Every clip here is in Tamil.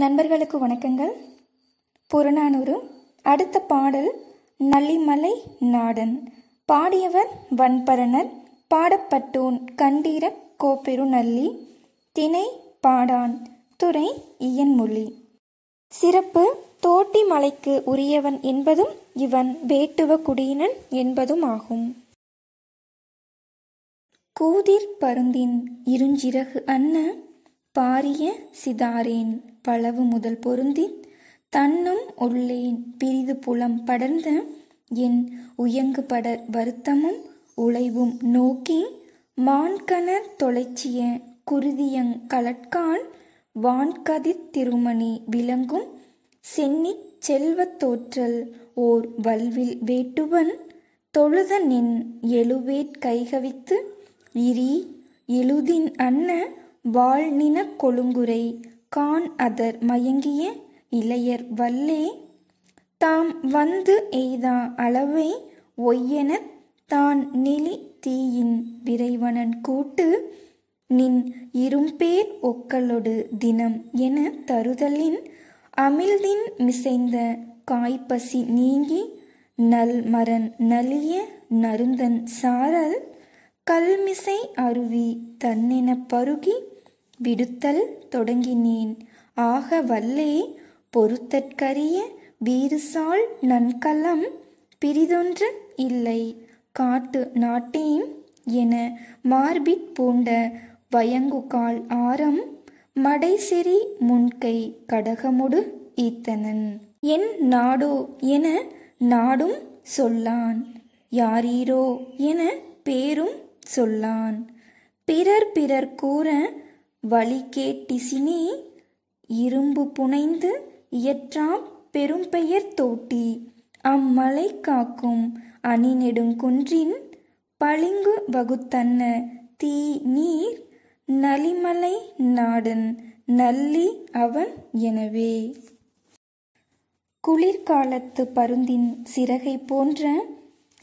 நண்பர்களுக்கு வணக்கங்கள் புறநானூறு அடுத்த பாடல் நல்லிமலை நாடன் பாடியவர் வன்பரணர் பாடப்பட்டோன் கண்டீர கோப்பெரு நல்லி திணை பாடான் துறை இயன்மொழி சிறப்பு தோட்டி மலைக்கு உரியவன் என்பதும் இவன் வேட்டுவ குடியினன் என்பதும் ஆகும் கூதிர் பருந்தின் இருஞ்சிறகு அன்ன பாரிய சிதாரேன் பளவு முதல் பொருந்தி தன்னும் உள்ளேன் பிரிது புலம் படர்ந்த என் உயங்கு படர் வருத்தமும் உழைவும் நோக்கி மான்கண தொலைச்சிய குருதியங் கலட்கான் வான்கதி திருமணி விளங்கும் சென்னி செல்வத் தோற்றல் ஓர் வல்வில் வேட்டுவன் தொழுத நின் எழுவேற் கைகவித்து இரி எழுதின் அன்ன வாழ்நின கொழுங்குரை கான் அதர் மயங்கிய இளையர் வல்லே தாம் வந்து எய்தா அளவை ஒய்யெனத் தான் நிலி தீயின் விரைவனன் கூட்டு நின் இரும்பேர் ஒக்களொடு தினம் என தருதலின் அமிழ்தின் மிசைந்த காய்ப்பசி நீங்கி நல் மரன் நலிய நருந்தன் சாரல் கல்மிசை அருவி தன்னென பருகி விடுத்தல் தொடங்கினேன் ஆக வல்லே பொறுத்தற்கரிய வீறுசால் நன்கலம் பிரிதொன்று இல்லை காட்டு நாட்டேம் என மார்பிட் பூண்ட வயங்குகால் ஆரம் மடைசெறி முன்கை கடகமுடு ஈத்தனன் என் நாடோ என நாடும் சொல்லான் யாரீரோ என பேரும் சொல்லான் பிறர் பிறர் கூற வழிகேட்டிசினி இரும்பு புனைந்து இயற்றாம் பெரும்பெயர் தோட்டி அம்மலை காக்கும் அணி நெடுங்குன்றின் பளிங்கு வகுத்தன்ன தீ நீர் நலிமலை நாடன் நல்லி அவன் எனவே குளிர்காலத்து பருந்தின் சிறகை போன்ற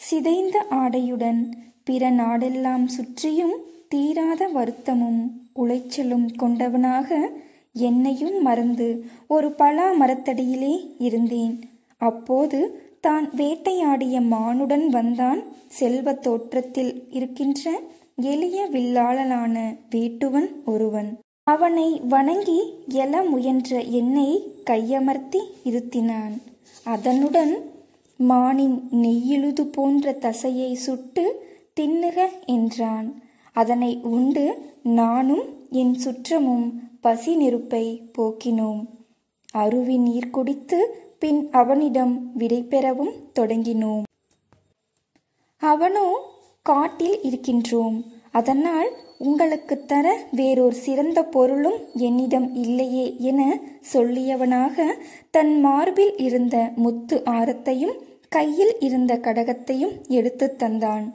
சிதைந்த ஆடையுடன் பிற நாடெல்லாம் சுற்றியும் தீராத வருத்தமும் உளைச்சலும் கொண்டவனாக என்னையும் மறந்து ஒரு பலா மரத்தடியிலே இருந்தேன் அப்போது தான் வேட்டையாடிய மானுடன் வந்தான் செல்வ தோற்றத்தில் இருக்கின்ற எளிய வில்லாளனான வேட்டுவன் ஒருவன் அவனை வணங்கி எல முயன்ற என்னை கையமர்த்தி இருத்தினான் அதனுடன் மானின் நெய்யிழுது போன்ற தசையை சுட்டு தின்னுக என்றான் அதனை உண்டு நானும் என் சுற்றமும் பசி நெருப்பை போக்கினோம் அருவி நீர் குடித்து பின் அவனிடம் விடை பெறவும் தொடங்கினோம் அவனோ காட்டில் இருக்கின்றோம் அதனால் உங்களுக்கு தர வேறொரு சிறந்த பொருளும் என்னிடம் இல்லையே என சொல்லியவனாக தன் மார்பில் இருந்த முத்து ஆரத்தையும் கையில் இருந்த கடகத்தையும் எடுத்து தந்தான்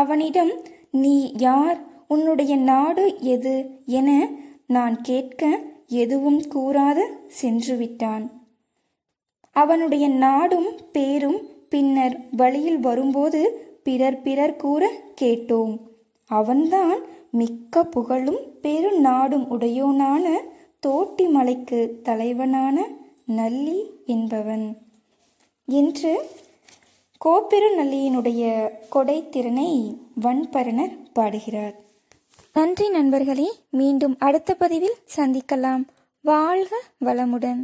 அவனிடம் நீ யார் உன்னுடைய நாடு எது என நான் கேட்க எதுவும் கூறாது சென்றுவிட்டான் அவனுடைய நாடும் பேரும் பின்னர் வழியில் வரும்போது பிறர் பிறர் கூற கேட்டோம் அவன்தான் மிக்க புகழும் பெரு நாடும் உடையோனான மலைக்கு தலைவனான நல்லி என்பவன் என்று கோப்பெருநல்லியினுடைய கொடை திறனை வன்பரணர் பாடுகிறார் நன்றி நண்பர்களே மீண்டும் அடுத்த பதிவில் சந்திக்கலாம் வாழ்க வளமுடன்